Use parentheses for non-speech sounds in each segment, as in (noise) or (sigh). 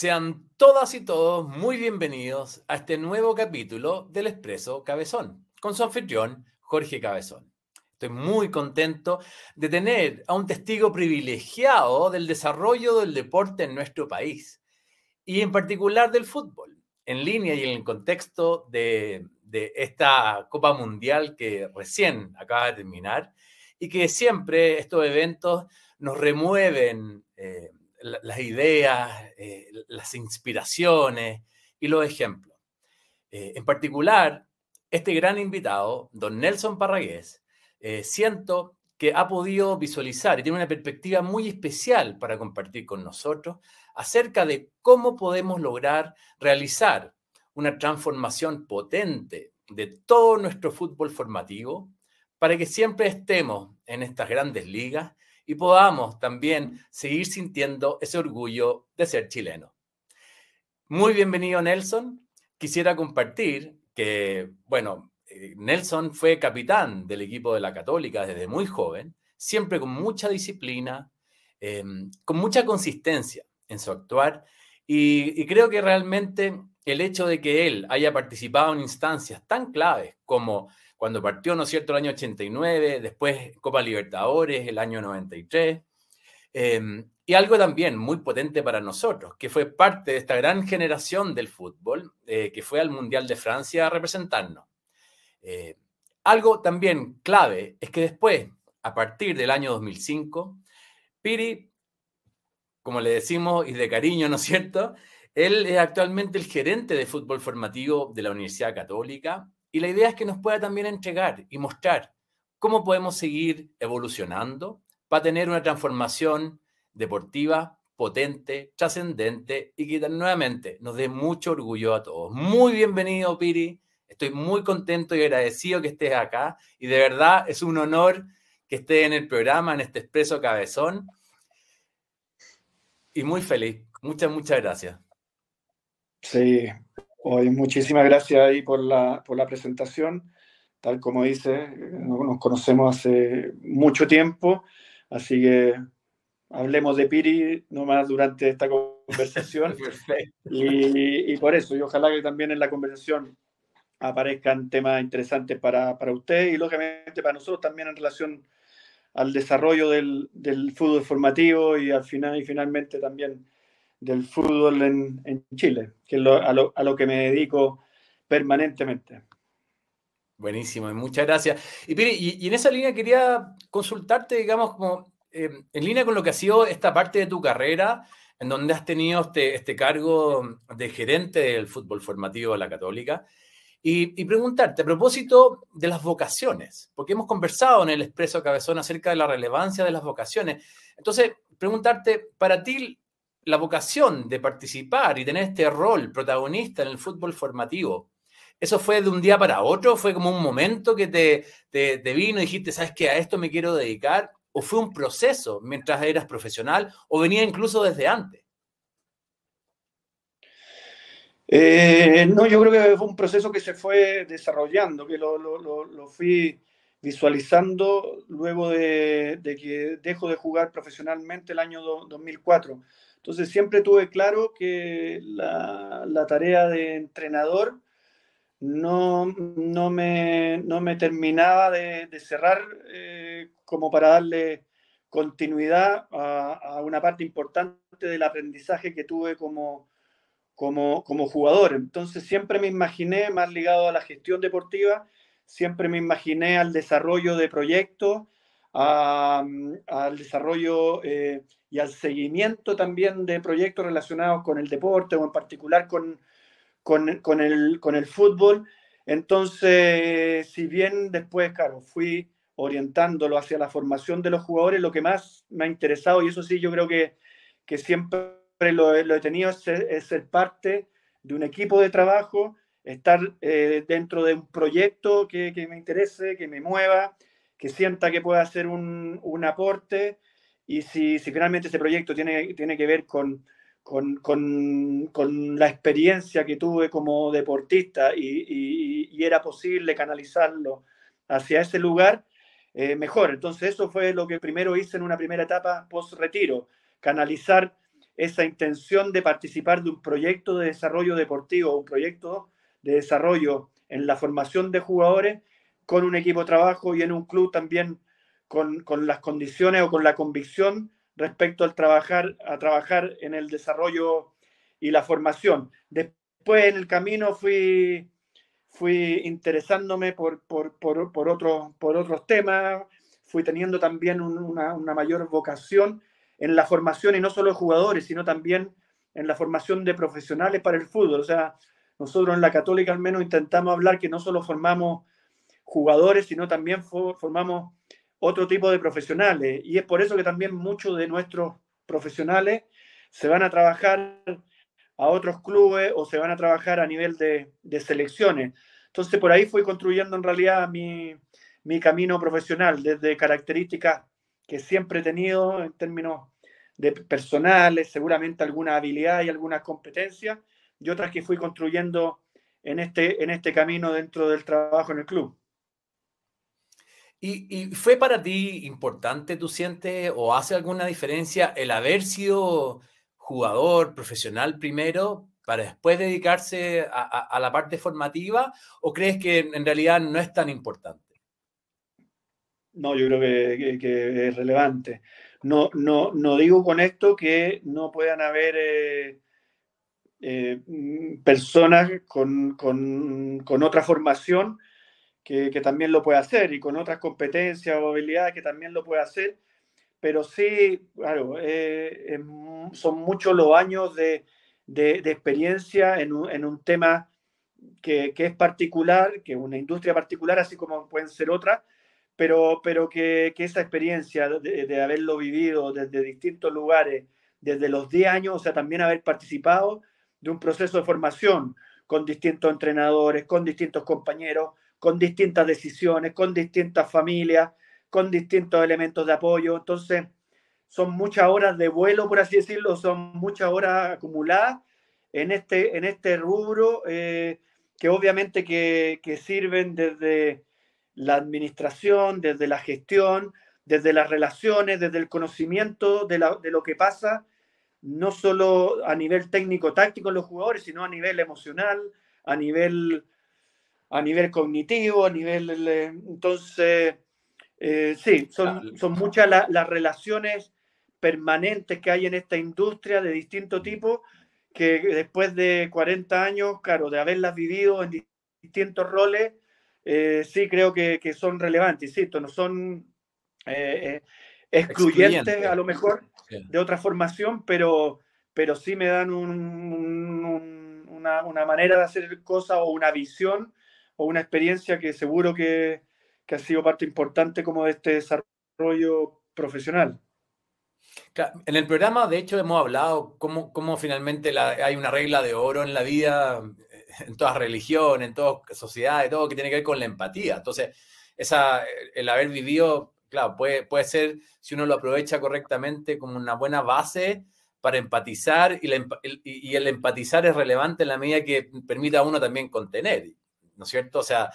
Sean todas y todos muy bienvenidos a este nuevo capítulo del Expreso Cabezón, con su anfitrión Jorge Cabezón. Estoy muy contento de tener a un testigo privilegiado del desarrollo del deporte en nuestro país y en particular del fútbol, en línea y en el contexto de, esta Copa Mundial que recién acaba de terminar y que siempre estos eventos nos remueven. Eh, las ideas, eh, las inspiraciones y los ejemplos. Eh, en particular, este gran invitado, don Nelson Parragués, eh, siento que ha podido visualizar y tiene una perspectiva muy especial para compartir con nosotros acerca de cómo podemos lograr realizar una transformación potente de todo nuestro fútbol formativo para que siempre estemos en estas grandes ligas y podamos también seguir sintiendo ese orgullo de ser chileno. Muy bienvenido, Nelson. Quisiera compartir que, bueno, eh, Nelson fue capitán del equipo de la Católica desde muy joven, siempre con mucha disciplina, em, con mucha consistencia en su actuar. Y, y, creo que realmente el hecho de que él haya participado en instancias tan claves como cuando partió, ¿no es cierto?, el año 89, después Copa Libertadores, el año 93. Em, y algo también muy potente para nosotros, que fue parte de esta gran generación del fútbol, eh, que fue al Mundial de Francia a representarnos. Eh, algo también clave es que después, a partir del año 2005, Piri, como le decimos y de cariño, ¿no es cierto? Él es actualmente el gerente de fútbol formativo de la Universidad Católica y la idea es que nos pueda también entregar y mostrar cómo podemos seguir evolucionando para tener una transformación deportiva potente, trascendente y que nuevamente nos dé mucho orgullo a todos. Muy bienvenido, Piri. Estoy muy contento y agradecido que estés acá y de verdad es un honor que estés en el programa, en este expreso cabezón. Y muy feliz. Muchas, muchas gracias. Sí, Hoy muchísimas gracias por la, por la presentación. Tal como dice, eh, nos conocemos hace mucho tiempo, así que hablemos de Piri nomás durante esta conversación. (laughs) y, por eso, y ojalá que también en la conversación aparezcan temas interesantes para, para usted y lógicamente para nosotros también en relación al desarrollo del, del fútbol formativo y al final y finalmente también del fútbol en, en Chile, que es a, lo, a, lo, que me dedico permanentemente. Buenísimo, muchas gracias. Y, Piri, y, en esa línea quería consultarte, digamos, como eh, en línea con lo que ha sido esta parte de tu carrera, en donde has tenido este, este cargo de gerente del fútbol formativo de la Católica, y, y, preguntarte a propósito de las vocaciones, porque hemos conversado en el Expreso Cabezón acerca de la relevancia de las vocaciones. Entonces, preguntarte, para ti, la vocación de participar y tener este rol protagonista en el fútbol formativo? ¿Eso fue de un día para otro? ¿Fue como un momento que te, te, vino y dijiste, sabes qué? a esto me quiero dedicar? ¿O fue un proceso mientras eras profesional? ¿O venía incluso desde antes? Eh, no, yo creo que fue un proceso que se fue desarrollando, que lo, fui visualizando luego de, que dejo de jugar profesionalmente el año 2004. Entonces siempre tuve claro que la, tarea de entrenador no, no, me, no me terminaba de, cerrar eh, como para darle continuidad a, una parte importante del aprendizaje que tuve como, como, como jugador. Entonces siempre me imaginé más ligado a la gestión deportiva, siempre me imaginé al desarrollo de proyectos, al desarrollo eh, y al seguimiento también de proyectos relacionados con el deporte o en particular con, con, el, con el fútbol. Entonces, si bien después, claro, fui orientándolo hacia la formación de los jugadores, lo que más me ha interesado, y eso sí, yo creo que, que siempre lo, he tenido, es ser, parte de un equipo de trabajo, estar eh, dentro de un proyecto que, que, me interese, que me mueva, que sienta que pueda hacer un, un aporte y si, finalmente ese proyecto tiene, tiene que ver con, con, la experiencia que tuve como deportista y, era posible canalizarlo hacia ese lugar, eh, mejor. Entonces eso fue lo que primero hice en una primera etapa post-retiro, canalizar esa intención de participar de un proyecto de desarrollo deportivo, un proyecto de desarrollo en la formación de jugadores con un equipo de trabajo y en un club también con, las condiciones o con la convicción respecto al trabajar, a trabajar en el desarrollo y la formación. Después en el camino fui, fui interesándome por, por, por, otros, por otros temas, fui teniendo también una, mayor vocación en la formación y no solo de jugadores, sino también en la formación de profesionales para el fútbol. O sea, nosotros en la católica al menos intentamos hablar que no solo formamos jugadores, sino también formamos otro tipo de profesionales. Y es por eso que también muchos de nuestros profesionales se van a trabajar a otros clubes o se van a trabajar a nivel de, selecciones. Entonces por ahí fui construyendo en realidad mi, mi, camino profesional, desde características que siempre he tenido en términos de personales, seguramente alguna habilidad y algunas competencias, y otras que fui construyendo en este, en este camino dentro del trabajo en el club. ¿Y, fue para ti importante, tú sientes, o hace alguna diferencia el haber sido jugador profesional primero para después dedicarse a, la parte formativa? ¿O crees que en realidad no es tan importante? No, yo creo que, es relevante. No, no, no digo con esto que no puedan haber... Eh, eh, mm, personas con, otra formación que, también lo puede hacer y con otras competencias o habilidades que también lo puede hacer. Pero sí, claro, eh, son muchos los años de, de, experiencia en un, en un tema que, que, es particular, que es una industria particular, así como pueden ser otras, pero, pero que, que esa experiencia de, de, haberlo vivido desde distintos lugares, desde los 10 años, o sea, también haber participado de un proceso de formación con distintos entrenadores, con distintos compañeros, con distintas decisiones, con distintas familias, con distintos elementos de apoyo. Entonces, son muchas horas de vuelo, por así decirlo, son muchas horas acumuladas en este, en este rubro, eh, que obviamente que, sirven desde la administración, desde la gestión, desde las relaciones, desde el conocimiento de, de lo que pasa, no solo a nivel técnico-táctico en los jugadores, sino a nivel emocional, a nivel a nivel cognitivo, a nivel... Eh, entonces, eh, sí, son, son muchas las relaciones permanentes que hay en esta industria de distinto tipo, que después de 40 años, claro, de haberlas vivido en distintos roles, eh, sí creo que, que, son relevantes, insisto, no son excluyentes a lo mejor de otra formación, pero, pero sí me dan una, una, manera de hacer cosas o una visión o una experiencia que seguro que, ha sido parte importante como de este desarrollo profesional. en el programa, de hecho, hemos hablado cómo, finalmente hay una regla de oro en la vida, eh, en todas religiones, en todas sociedades, todo que tiene que ver con la empatía. Entonces, esa, el haber vivido, claro, puede, puede ser, si uno lo aprovecha correctamente, como una buena base para empatizar y, y el empatizar es relevante en la medida que permita a uno también contener. ¿no es cierto? O sea,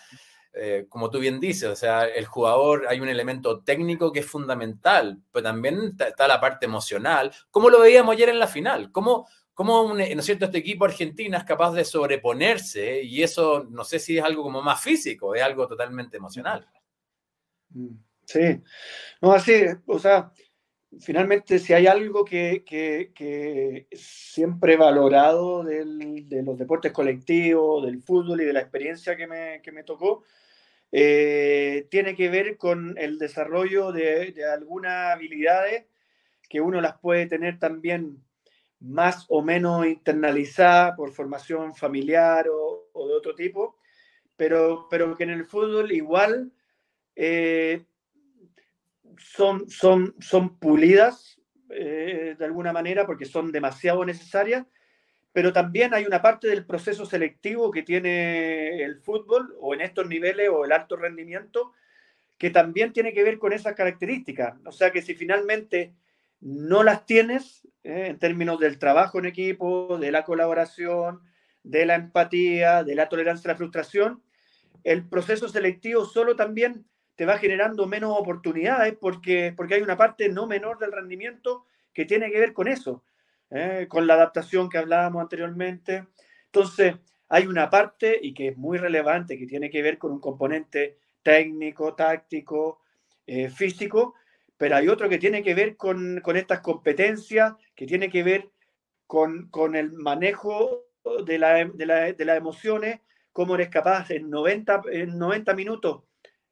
eh, como tú bien dices, o sea, el jugador, hay un elemento técnico que es fundamental, pero también está, la parte emocional, como lo veíamos ayer en la final, cómo, cómo eh, ¿no es cierto? este equipo argentino es capaz de sobreponerse y eso no sé si es algo como más físico, es algo totalmente emocional. Sí, no, así, o sea, finalmente, si hay algo que, que, siempre he valorado de los deportes colectivos, del fútbol y de la experiencia que me, que me tocó, eh, tiene que ver con el desarrollo de, algunas habilidades que uno las puede tener también más o menos internalizadas por formación familiar o, de otro tipo, pero, pero que en el fútbol igual eh, son, son, son pulidas eh, de alguna manera porque son demasiado necesarias, pero también hay una parte del proceso selectivo que tiene el fútbol o en estos niveles o el alto rendimiento que también tiene que ver con esas características. O sea que si finalmente no las tienes eh, en términos del trabajo en equipo, de la colaboración, de la empatía, de la tolerancia a la frustración, el proceso selectivo solo también te va generando menos oportunidades porque, porque hay una parte no menor del rendimiento que tiene que ver con eso, ¿eh? con la adaptación que hablábamos anteriormente. Entonces, hay una parte y que es muy relevante, que tiene que ver con un componente técnico, táctico, eh, físico, pero hay otro que tiene que ver con, estas competencias, que tiene que ver con, el manejo de, las emociones, cómo eres capaz en 90, en 90 minutos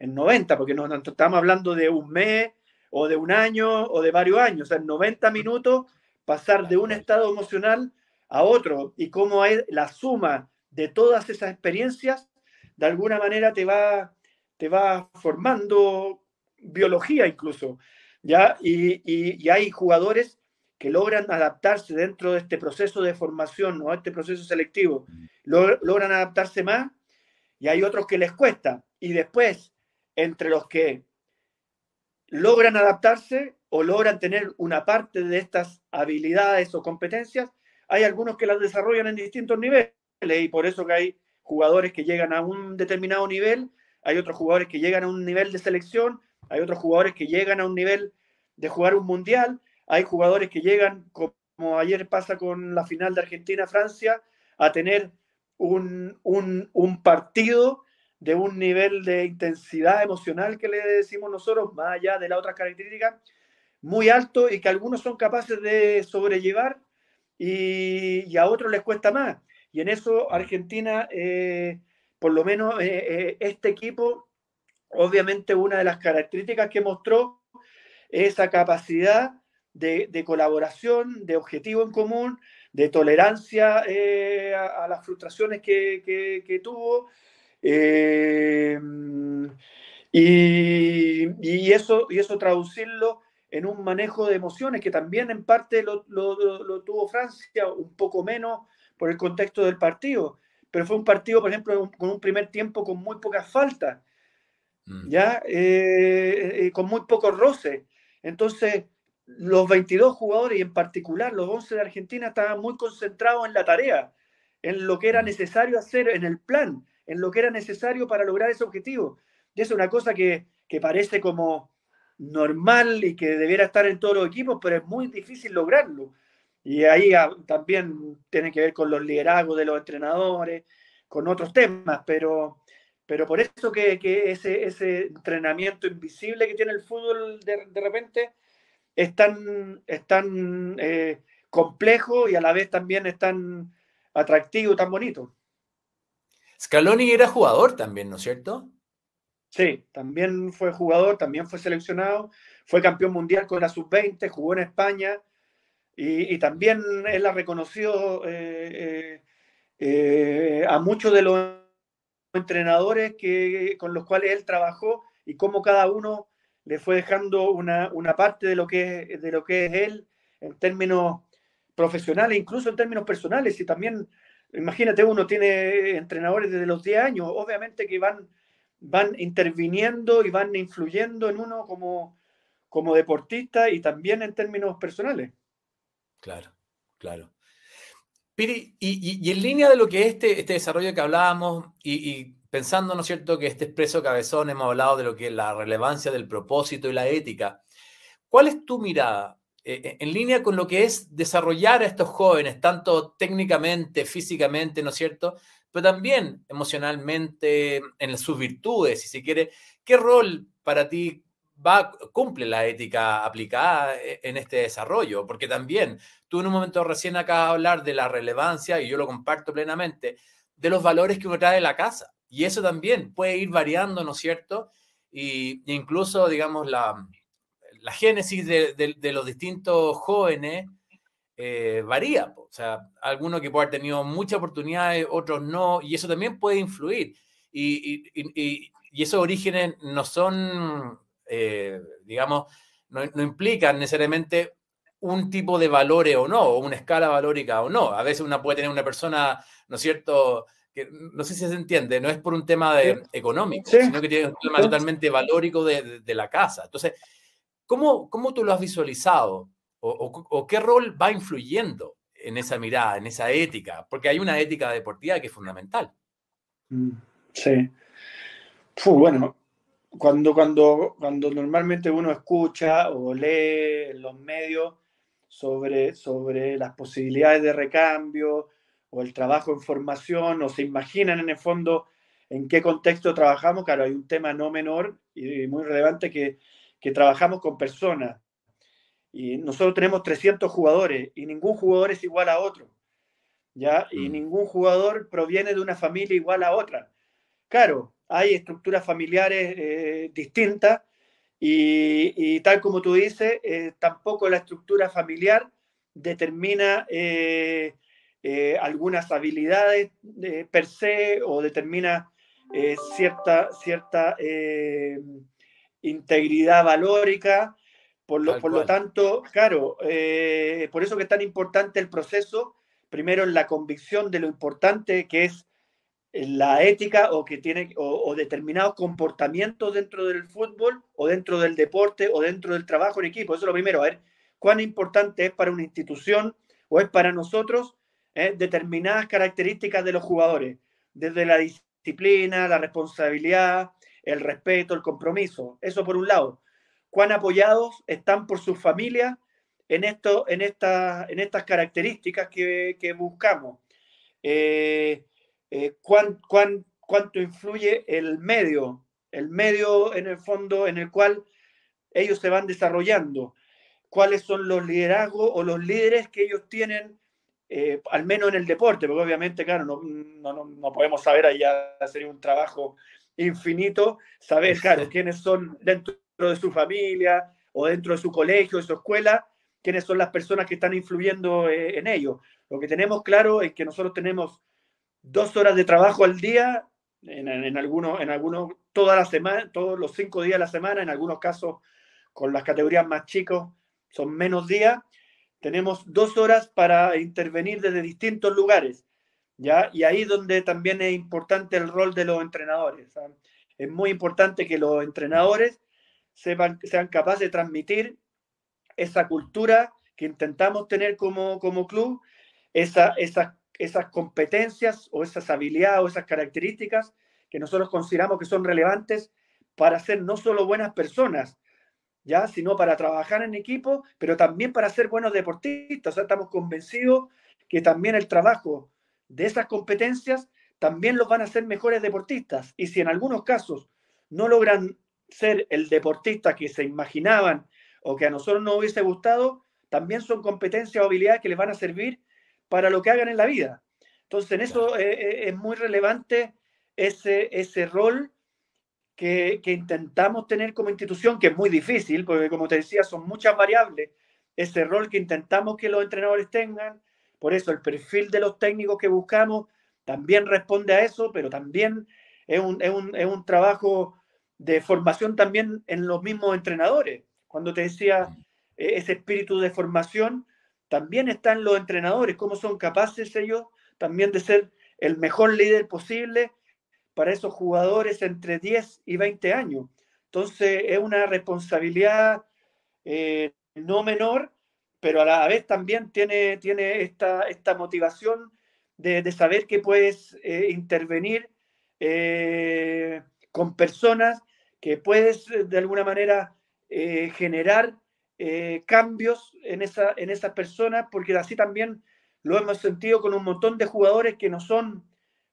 en 90, porque no, estamos hablando de un mes o de un año o de varios años, en 90 minutos pasar de un estado emocional a otro y cómo es la suma de todas esas experiencias, de alguna manera te va, te va formando biología incluso, ¿ya? Y, hay jugadores que logran adaptarse dentro de este proceso de formación, o Este proceso selectivo, logran adaptarse más y hay otros que les cuesta. Y después, entre los que logran adaptarse o logran tener una parte de estas habilidades o competencias, hay algunos que las desarrollan en distintos niveles y por eso que hay jugadores que llegan a un determinado nivel, hay otros jugadores que llegan a un nivel de selección, hay otros jugadores que llegan a un nivel de jugar un mundial, hay jugadores que llegan, como ayer pasa con la final de Argentina-Francia, a tener un, un partido de un nivel de intensidad emocional que le decimos nosotros, más allá de las otras características, muy alto y que algunos son capaces de sobrellevar y, a otros les cuesta más. Y en eso Argentina, eh, por lo menos eh, eh, este equipo, obviamente una de las características que mostró esa capacidad de, colaboración, de objetivo en común, de tolerancia a, las frustraciones que, que, que tuvo Em, y, eso, y eso traducirlo en un manejo de emociones que también en parte lo, tuvo Francia, un poco menos por el contexto del partido, pero fue un partido, por ejemplo, con un primer tiempo con muy pocas faltas, mm. ¿ya? Eh, eh, con muy pocos roces. Entonces, los 22 jugadores y en particular los 11 de Argentina estaban muy concentrados en la tarea, en lo que era mm. necesario hacer, en el plan en lo que era necesario para lograr ese objetivo. Y es una cosa que, parece como normal y que debiera estar en todos los equipos, pero es muy difícil lograrlo. Y ahí ah, también tiene que ver con los liderazgos de los entrenadores, con otros temas, pero, pero por eso que, que ese, entrenamiento invisible que tiene el fútbol de, repente es tan, es eh, complejo y a la vez también es tan atractivo, tan bonito. Scaloni era jugador también, ¿no es cierto? Sí, también fue jugador, también fue seleccionado, fue campeón mundial con la sub-20, jugó en España y, también él ha reconocido eh, eh, eh, a muchos de los entrenadores que, con los cuales él trabajó y cómo cada uno le fue dejando una, parte de lo, que de lo que es él en términos profesionales, incluso en términos personales, y también Imagínate, uno tiene entrenadores desde los 10 años, obviamente que van, van interviniendo y van influyendo en uno como, como deportista y también en términos personales. Claro, claro. Piri, y, en línea de lo que este, este desarrollo que hablábamos y, y, pensando, ¿no es cierto?, que este expreso cabezón hemos hablado de lo que es la relevancia del propósito y la ética. ¿Cuál es tu mirada eh, eh, en línea con lo que es desarrollar a estos jóvenes, tanto técnicamente, físicamente, ¿no es cierto? Pero también emocionalmente, en sus virtudes, si se quiere. ¿Qué rol para ti va, cumple la ética aplicada eh, en este desarrollo? Porque también tú en un momento recién acabas de hablar de la relevancia, y yo lo comparto plenamente, de los valores que uno trae de la casa. Y eso también puede ir variando, ¿no es cierto? Y, e incluso, digamos, la, la génesis de, los distintos jóvenes eh, varía. O sea, algunos que puede haber tenido muchas oportunidades, otros no, y eso también puede influir. Y, esos orígenes no son, eh, digamos, no, implican necesariamente un tipo de valores o no, o una escala valórica o no. A veces una puede tener una persona, ¿no es cierto? Que, no sé si se entiende, no es por un tema de, económico, sino que tiene un tema totalmente valórico de, la casa. Entonces, ¿Cómo, tú lo has visualizado? O, qué rol va influyendo en esa mirada, en esa ética? Porque hay una ética deportiva que es fundamental. Mm, sí. bueno, cuando, cuando, cuando normalmente uno escucha o lee los medios sobre, sobre las posibilidades de recambio o el trabajo en formación o se imaginan en el fondo en qué contexto trabajamos, claro, hay un tema no menor y muy relevante que que trabajamos con personas. Y nosotros tenemos 300 jugadores y ningún jugador es igual a otro. ¿ya? Y mm. ningún jugador proviene de una familia igual a otra. Claro, hay estructuras familiares eh, distintas y, tal como tú dices, eh, tampoco la estructura familiar determina eh, algunas habilidades per se o determina cierta, cierta integridad valórica, por lo, por lo tanto, claro, eh, por eso que es tan importante el proceso, primero en la convicción de lo importante que es eh, la ética o que tiene o, determinados comportamientos dentro del fútbol o dentro del deporte o dentro del trabajo en equipo. Eso es lo primero, a ver cuán importante es para una institución o es para nosotros eh, determinadas características de los jugadores, desde la disciplina, la responsabilidad, el respeto, el compromiso. Eso por un lado. Cuán apoyados están por sus familias en, esto, en, esta, en estas características que, buscamos. Eh, eh, cuánto influye el medio, el medio en el fondo en el cual ellos se van desarrollando, cuáles son los liderazgos o los líderes que ellos tienen, eh, al menos en el deporte, porque obviamente, claro, no, podemos saber, allá hacer un trabajo infinito saber, claro, quiénes son dentro de su familia o dentro de su colegio, de su escuela, quiénes son las personas que están influyendo eh, en ello. Lo que tenemos claro es que nosotros tenemos dos horas de trabajo al día, en, en algunos, en algunos, toda la semana, todos los cinco días de la semana, en algunos casos con las categorías más chicos son menos días. Tenemos dos horas para intervenir desde distintos lugares. Y ahí donde también es importante el rol de los entrenadores. ¿ah? Es muy importante que los entrenadores sean capaces de transmitir esa cultura que intentamos tener como, club, esa, esas competencias o esas habilidades o esas características que nosotros consideramos que son relevantes para ser no solo buenas personas, ¿ya? sino para trabajar en equipo, pero también para ser buenos deportistas. estamos convencidos que también el trabajo de esas competencias también los van a hacer mejores deportistas. Y si en algunos casos no logran ser el deportista que se imaginaban o que a nosotros nos hubiese gustado, también son competencias o habilidades que les van a servir para lo que hagan en la vida. Entonces, en eso eh, eh, es muy relevante ese, ese rol que, que, intentamos tener como institución, que es muy difícil, porque como te decía, son muchas variables. Ese rol que intentamos que los entrenadores tengan, por eso el perfil de los técnicos que buscamos también responde a eso, pero también es un, trabajo de formación también en los mismos entrenadores. Cuando te decía e, ese espíritu de formación, también están los entrenadores, cómo son capaces ellos también de ser el mejor líder posible para esos jugadores entre 10 y 20 años. Entonces es una responsabilidad eh, no menor pero a la vez también tiene, tiene esta, esta motivación de, saber que puedes eh, intervenir eh, con personas, que puedes eh, de alguna manera generar cambios en, esa, en esas personas, porque así también lo hemos sentido con un montón de jugadores que no son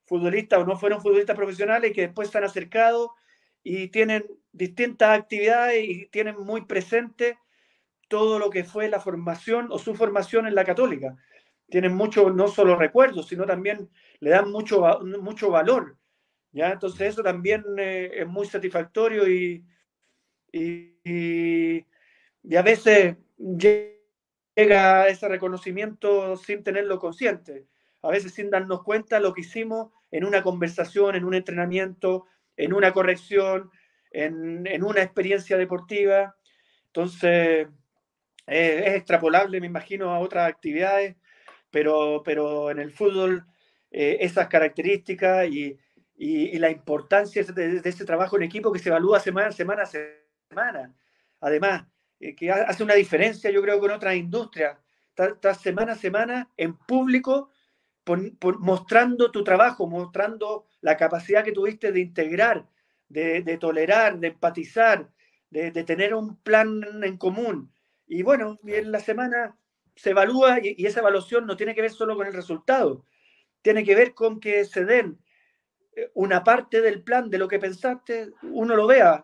futbolistas o no fueron futbolistas profesionales, y que después se han acercado y tienen distintas actividades y tienen muy presente todo lo que fue la formación o su formación en la católica. Tienen mucho, no solo recuerdos, sino también le dan mucho, mucho valor. ¿ya? Entonces eso también eh, es muy satisfactorio y, y, y, a veces llega ese reconocimiento sin tenerlo consciente, a veces sin darnos cuenta lo que hicimos en una conversación, en un entrenamiento, en una corrección, en, en una experiencia deportiva. Entonces, eh, es, extrapolable, me imagino, a otras actividades, pero, pero en el fútbol eh, esas características y, la importancia de, de, ese trabajo en equipo que se evalúa semana, a semana. Además, eh, que hace una diferencia, yo creo, con otras industrias. Estás semana a semana, en público, mostrando tu trabajo, mostrando la capacidad que tuviste de integrar, de, tolerar, de empatizar, de, tener un plan en común, y bueno, en la semana se evalúa y, esa evaluación no tiene que ver solo con el resultado, tiene que ver con que se den eh, una parte del plan de lo que pensaste, uno lo vea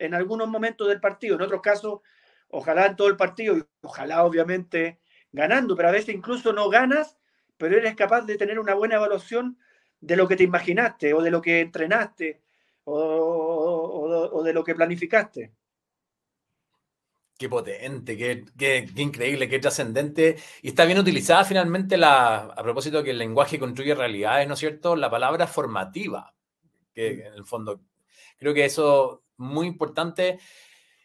en algunos momentos del partido, en otros casos, ojalá en todo el partido, y ojalá obviamente ganando, pero a veces incluso no ganas, pero eres capaz de tener una buena evaluación de lo que te imaginaste o de lo que entrenaste o de lo que planificaste. Qué potente, qué, increíble, qué trascendente. Y está bien utilizada finalmente la, a propósito que el lenguaje construye realidades, ¿no es cierto? La palabra formativa, que en el fondo creo que eso muy importante.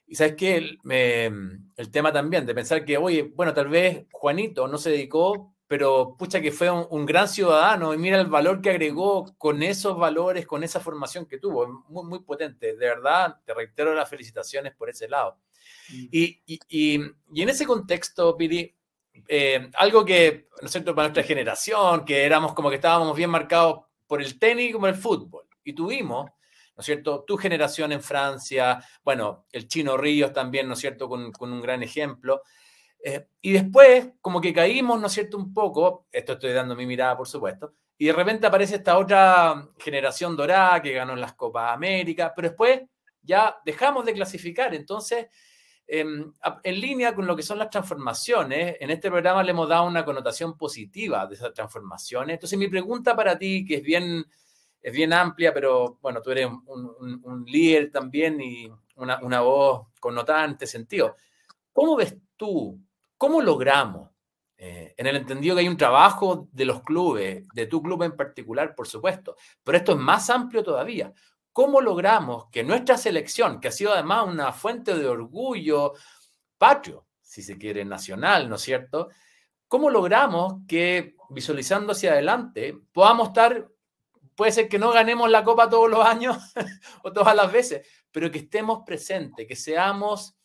Y sabes que el, em, el tema también de pensar que, oye, bueno, tal vez Juanito no se dedicó pero pucha que fue un, gran ciudadano y mira el valor que agregó con esos valores, con esa formación que tuvo, muy, muy potente, de verdad, te reitero las felicitaciones por ese lado. Mm. Y, y, y, en ese contexto, Piri, eh, algo que, ¿no es cierto?, para nuestra generación, que éramos como que estábamos bien marcados por el tenis como el fútbol, y tuvimos ¿no es cierto? Tu generación en Francia, bueno, el chino Ríos también, ¿no es cierto?, con, con un gran ejemplo. Eh, y después, como que caímos, ¿no es cierto?, un poco, esto estoy dando mi mirada, por supuesto, y de repente aparece esta otra generación dorada que ganó las Copas América, pero después ya dejamos de clasificar. Entonces, em, en línea con lo que son las transformaciones, en este programa le hemos dado una connotación positiva de esas transformaciones. Entonces, mi pregunta para ti, que es bien, es bien amplia, pero bueno, tú eres un, líder también y una, una voz connotante sentido. ¿Cómo ves tú ¿Cómo logramos? Eh, en el entendido que hay un trabajo de los clubes, de tu club en particular, por supuesto, pero esto es más amplio todavía. ¿Cómo logramos que nuestra selección, que ha sido además una fuente de orgullo patrio, si se quiere, nacional, ¿no es cierto? ¿Cómo logramos que, visualizando hacia adelante, podamos estar, puede ser que no ganemos la copa todos los años (laughs) o todas las veces, pero que estemos presentes, que seamos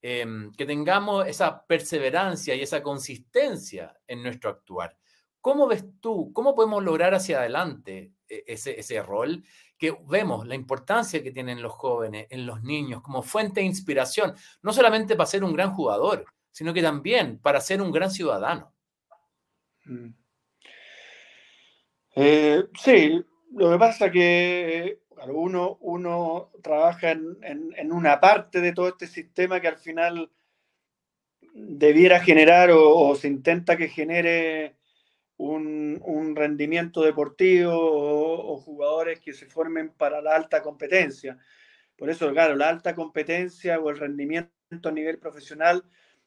Em, que tengamos esa perseverancia y esa consistencia en nuestro actuar. ¿Cómo ves tú, cómo podemos lograr hacia adelante e-, ese, rol? Que vemos la importancia que tienen los jóvenes, en los niños, como fuente de inspiración, no solamente para ser un gran jugador, sino que también para ser un gran ciudadano. Mm. Eh, sí, lo que pasa que eh, uno, uno trabaja en, una parte de todo este sistema que al final debiera generar o, se intenta que genere un, rendimiento deportivo o, jugadores que se formen para la alta competencia. Por eso, claro, la alta competencia o el rendimiento a nivel profesional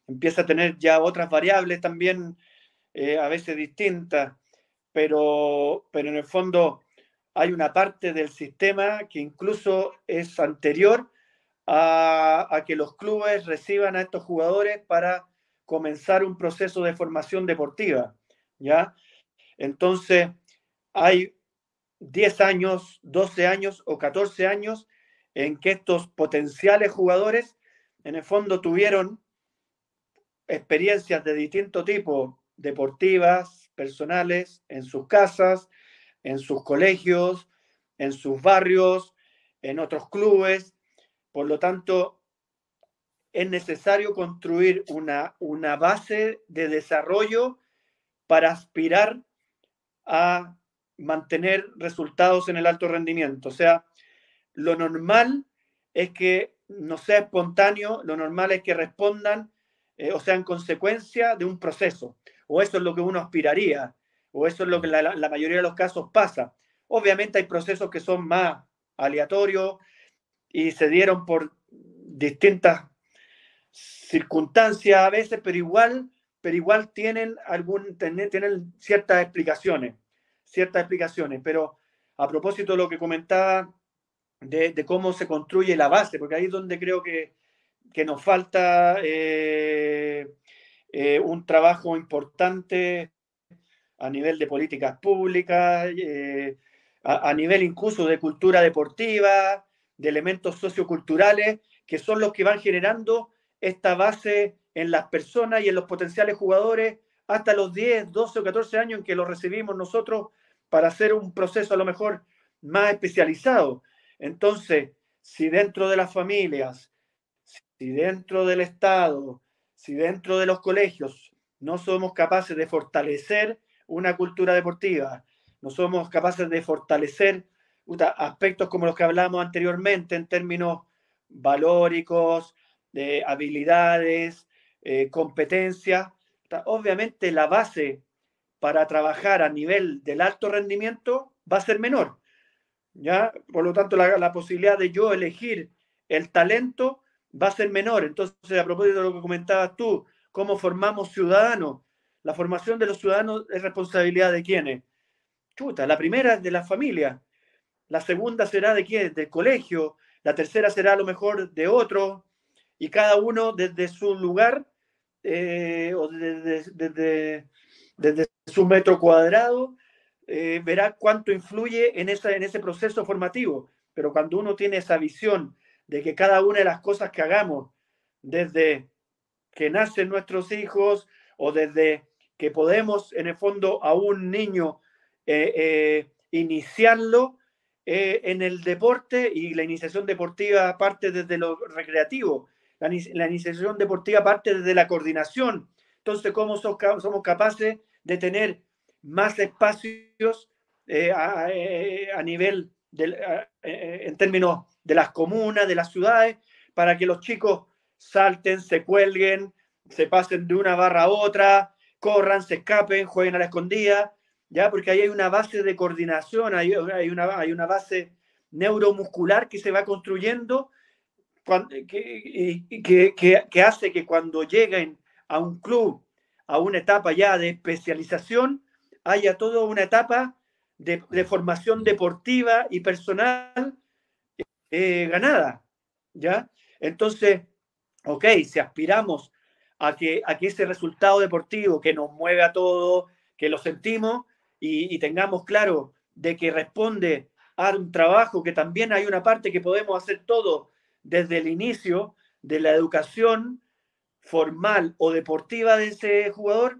empieza a tener ya otras variables también eh, a veces distintas, pero, pero en el fondo hay una parte del sistema que incluso es anterior a, que los clubes reciban a estos jugadores para comenzar un proceso de formación deportiva, ¿ya? Entonces, hay 10 años, 12 años o 14 años en que estos potenciales jugadores, en el fondo, tuvieron experiencias de distinto tipo, deportivas, personales, en sus casas, en sus colegios, en sus barrios, en otros clubes. Por lo tanto, es necesario construir una, una base de desarrollo para aspirar a mantener resultados en el alto rendimiento. O sea, lo normal es que no sea espontáneo, lo normal es que respondan eh, o sea en consecuencia de un proceso. O eso es lo que uno aspiraría o eso es lo que la, la mayoría de los casos pasa. Obviamente hay procesos que son más aleatorios y se dieron por distintas circunstancias a veces, pero igual, pero igual tienen, algún, ciertas explicaciones, ciertas explicaciones. Pero a propósito de lo que comentaba de, cómo se construye la base, porque ahí es donde creo que, nos falta eh, eh, un trabajo importante a nivel de políticas públicas, eh, a, a, nivel incluso de cultura deportiva, de elementos socioculturales, que son los que van generando esta base en las personas y en los potenciales jugadores hasta los 10, 12 o 14 años en que los recibimos nosotros para hacer un proceso a lo mejor más especializado. Entonces, si dentro de las familias, si dentro del Estado, si dentro de los colegios no somos capaces de fortalecer una cultura deportiva, no somos capaces de fortalecer aspectos como los que hablamos anteriormente en términos valóricos, de habilidades, eh, competencias. Obviamente la base para trabajar a nivel del alto rendimiento va a ser menor. ¿ya? Por lo tanto, la, la posibilidad de yo elegir el talento va a ser menor. Entonces, a propósito de lo que comentabas tú, cómo formamos ciudadanos la formación de los ciudadanos es responsabilidad de quiénes? Chuta, la primera es de la familia, la segunda será de quién, del colegio, la tercera será a lo mejor de otro, y cada uno desde su lugar eh, o desde, desde, su metro cuadrado eh, verá cuánto influye en, en ese proceso formativo. Pero cuando uno tiene esa visión de que cada una de las cosas que hagamos, desde que nacen nuestros hijos o desde que podemos, en el fondo, a un niño eh, eh, iniciarlo eh, en el deporte y la iniciación deportiva parte desde lo recreativo, la, iniciación deportiva parte desde la coordinación. Entonces, ¿cómo somos capaces de tener más espacios a, nivel, del, en términos de las comunas, de las ciudades, para que los chicos salten, se cuelguen, se pasen de una barra a otra, corran, se escapen, jueguen a la escondida, ¿ya? Porque ahí hay una base de coordinación, hay, una, base neuromuscular que se va construyendo eh, que, hace que cuando lleguen a un club, a una etapa ya de especialización, haya toda una etapa de, formación deportiva y personal eh, ganada, ¿ya? Entonces, ok, si aspiramos a que, ese resultado deportivo que nos mueve a todos, que lo sentimos y, tengamos claro de que responde a un trabajo, que también hay una parte que podemos hacer todo desde el inicio de la educación formal o deportiva de ese jugador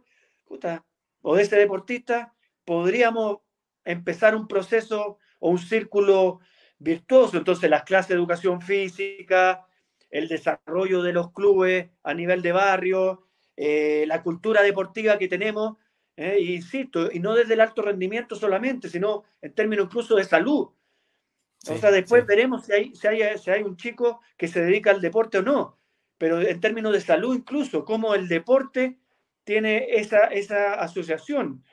o de ese deportista, podríamos empezar un proceso o un círculo virtuoso. Entonces las clases de educación física, el desarrollo de los clubes a nivel de barrio, eh, la cultura deportiva que tenemos, eh, insisto, y no desde el alto rendimiento solamente, sino en términos incluso de salud. o sea, después veremos si hay, si, hay, un chico que se dedica al deporte o no, pero en términos de salud incluso, cómo el deporte tiene esa, esa asociación,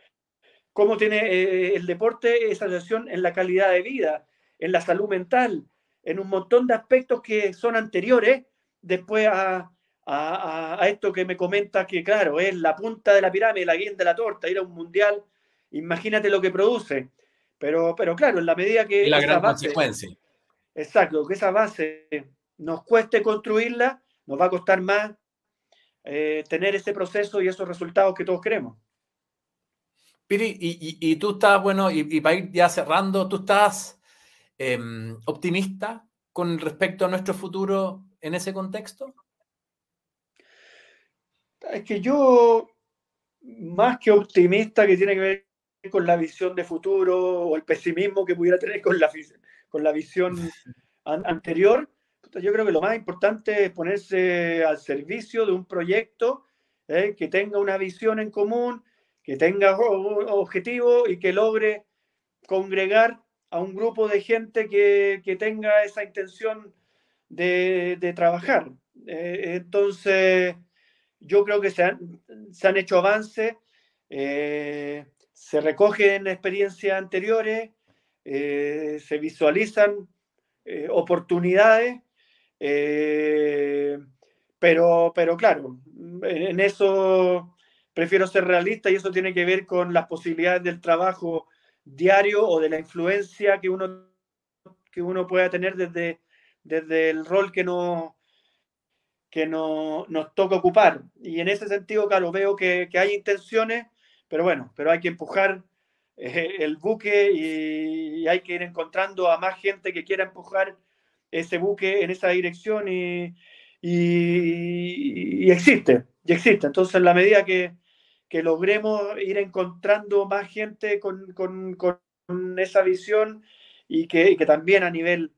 cómo tiene eh, el deporte esa asociación en la calidad de vida, en la salud mental, en un montón de aspectos que son anteriores después a, esto que me comentas, que, claro, es la punta de la pirámide, la guinda de la torta, ir a un mundial, imagínate lo que produce. Pero, pero claro, en la medida que... Y la gran consecuencia. Exacto, que esa base nos cueste construirla, nos va a costar más eh, tener ese proceso y esos resultados que todos queremos. Piri, y, tú estás, bueno, y, y para ir ya cerrando, tú estás Em, optimista con respecto a nuestro futuro en ese contexto? Es que yo, más que optimista, que tiene que ver con la visión de futuro o el pesimismo que pudiera tener con la, con la visión (laughs) anterior, yo creo que lo más importante es ponerse al servicio de un proyecto eh, que tenga una visión en común, que tenga objetivos y que logre congregar a un grupo de gente que, tenga esa intención de, trabajar. Eh, entonces, yo creo que se han, hecho avances, eh, se recogen experiencias anteriores, eh, se visualizan oportunidades, pero, pero claro, en eso prefiero ser realista y eso tiene que ver con las posibilidades del trabajo diario o de la influencia que uno, que uno pueda tener desde, desde el rol que, no, que nos toca ocupar. Y en ese sentido, claro, veo que, hay intenciones, pero bueno, pero hay que empujar eh, el buque y, hay que ir encontrando a más gente que quiera empujar ese buque en esa dirección y existe, y existe. Entonces, en la medida que, que logremos ir encontrando más gente con, esa visión y que, también a nivel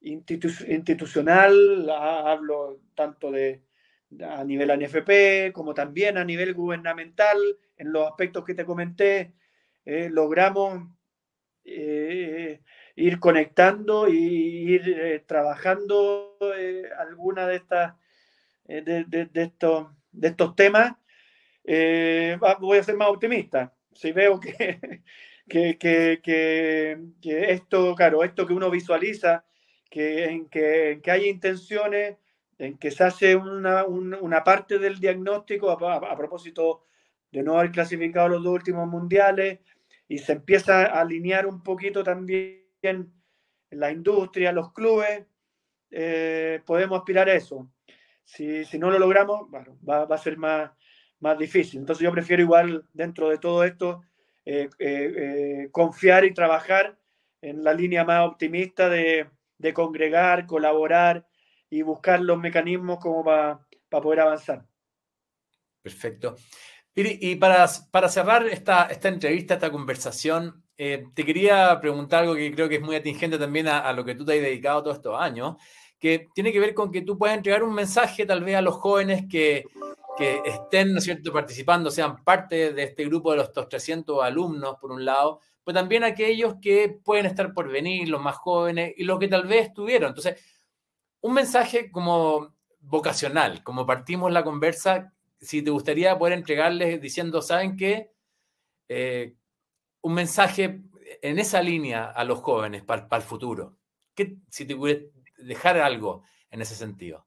institucional, hablo tanto de a nivel ANFP como también a nivel gubernamental, en los aspectos que te comenté, eh, logramos eh, ir conectando e ir eh, trabajando alguna de estas estos, de estos temas eh, voy a ser más optimista. Si veo (laughs) que, que, que, que, esto, claro, esto que uno visualiza, que, en, que, que hay intenciones, en que se hace una, una, parte del diagnóstico a, propósito de no haber clasificado los dos últimos mundiales y se empieza a alinear un poquito también la industria, los clubes, eh, podemos aspirar a eso. Si, si no lo logramos, bueno, va, va a ser más, más difícil. Entonces yo prefiero igual dentro de todo esto eh, eh, eh, confiar y trabajar en la línea más optimista de, congregar, colaborar y buscar los mecanismos como para poder avanzar. Perfecto. Y, para, para, cerrar esta, entrevista, esta conversación, te quería preguntar algo que creo que es muy atingente también a, a, lo que tú te has dedicado todos estos años, que tiene que ver con que tú puedes entregar un mensaje tal vez a los jóvenes que, que estén, ¿no participando, sean parte de este grupo de los 300 alumnos, por un lado, pero también aquellos que pueden estar por venir, los más jóvenes y los que tal vez estuvieron. Entonces, un mensaje como vocacional, como partimos la conversa, si te gustaría poder entregarles diciendo, ¿saben qué? Eh, un mensaje en esa línea a los jóvenes para, el futuro. ¿Qué, si te pudieras dejar algo en ese sentido.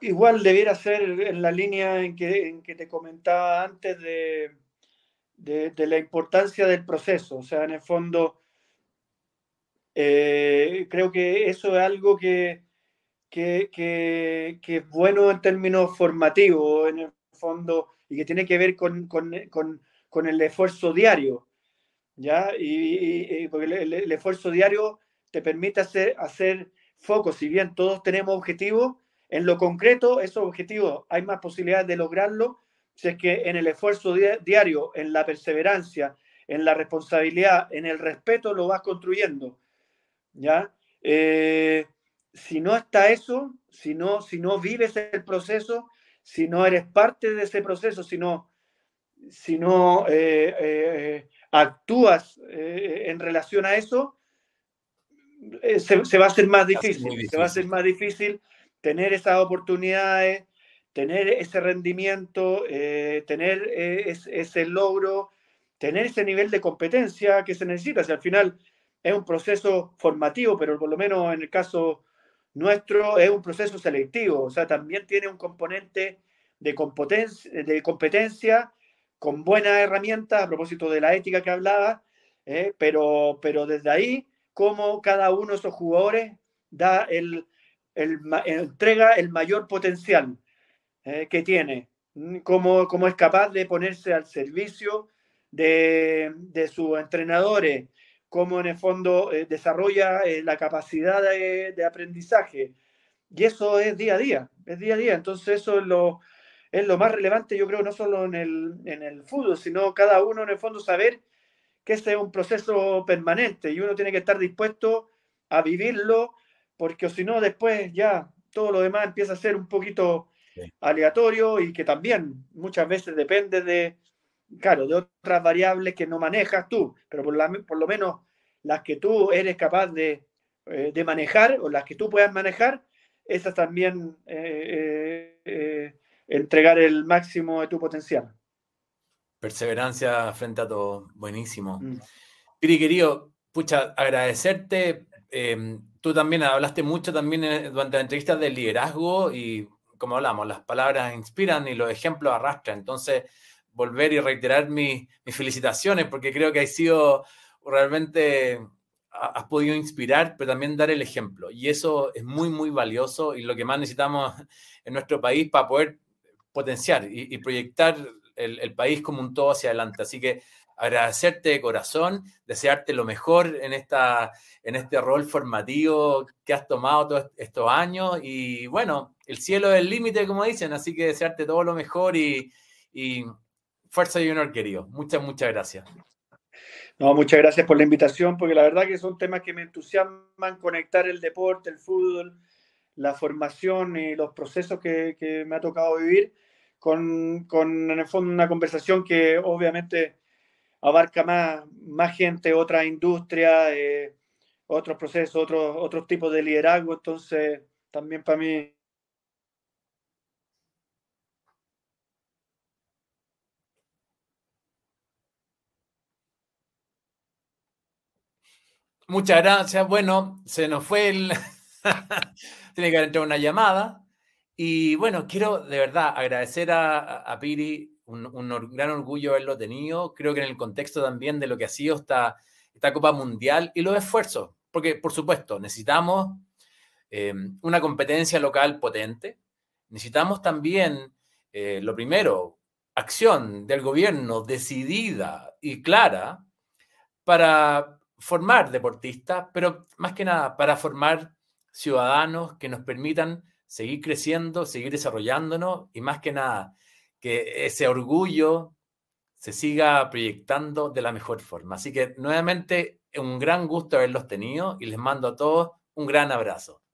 Igual, debiera ser en la línea en que, te comentaba antes de, de, la importancia del proceso. O sea, en el fondo, eh, creo que eso es algo que, que, que, es bueno en términos formativos, en el fondo, y que tiene que ver con, con, con, el esfuerzo diario. ¿Ya? Y, porque el, esfuerzo diario te permite hacer, hacer foco, si bien todos tenemos objetivos, en lo concreto, esos objetivos hay más posibilidades de lograrlo si es que en el esfuerzo diario, en la perseverancia, en la responsabilidad, en el respeto lo vas construyendo. ¿Ya? Eh, si no está eso, si no, si no vives el proceso, si no eres parte de ese proceso, si no, si no eh, eh, actúas en relación a eso, se, va a hacer más difícil, Se va a ser más difícil tener esas oportunidades, tener ese rendimiento, eh, tener eh, ese logro, tener ese nivel de competencia que se necesita. si al final es un proceso formativo, pero por lo menos en el caso nuestro es un proceso selectivo, o sea, también tiene un componente de competencia, de competencia con buenas herramientas, a propósito de la ética que hablaba, eh, pero, pero desde ahí, cómo cada uno de esos jugadores da el, entrega el mayor potencial eh, que tiene, como es capaz de ponerse al servicio de, de sus entrenadores, cómo en el fondo eh, desarrolla eh, la capacidad de, aprendizaje. Y eso es día a día, es día a día. Entonces eso es lo, más relevante, yo creo, no solo en el, en fútbol, sino cada uno en el fondo saber que ese es un proceso permanente y uno tiene que estar dispuesto a vivirlo, porque si no, después ya todo lo demás empieza a ser un poquito aleatorio y que también muchas veces depende de, claro, de otras variables que no manejas tú, pero por, lo menos las que tú eres capaz eh, de, manejar o las que tú puedas manejar, esas también eh, eh, entregar el máximo de tu potencial. Perseverancia frente a todo, buenísimo. Mm. Piri, querido, pucha, agradecerte Em, tú también hablaste mucho también eh, durante la entrevista del liderazgo y como hablamos, las palabras inspiran y los ejemplos arrastran. Entonces, volver y reiterar mis felicitaciones porque creo que has sido realmente, has podido inspirar, pero también dar el ejemplo. Y eso es muy, muy valioso y lo que más necesitamos en nuestro país para poder potenciar y, proyectar el, el, país como un todo hacia adelante. Así que agradecerte de corazón, desearte lo mejor en, esta, en este rol formativo que has tomado todos estos años. Y bueno, el cielo es el límite, como dicen, así que desearte todo lo mejor y, y fuerza y honor, querido. Muchas, muchas gracias. No, muchas gracias por la invitación, porque la verdad que son temas que me entusiasman, conectar el deporte, el fútbol, la formación y los procesos que, que me ha tocado vivir, con, con en el fondo una conversación que obviamente abarca más, más gente, otra industria, eh, otros procesos, otros, tipos de liderazgo. Entonces, también para mí... Muchas gracias. Bueno, se nos fue el... (laughs) Tiene que haber entrado una llamada. Y bueno, quiero de verdad agradecer a, a Piri un, gran orgullo haberlo tenido. Creo que en el contexto también de lo que ha sido esta, esta Copa Mundial y los esfuerzos, porque por supuesto necesitamos em, una competencia local potente, necesitamos también, eh, lo primero, acción del gobierno decidida y clara para formar deportistas, pero más que nada para formar ciudadanos que nos permitan seguir creciendo, seguir desarrollándonos y más que nada que ese orgullo se siga proyectando de la mejor forma. Así que nuevamente, un gran gusto haberlos tenido y les mando a todos un gran abrazo.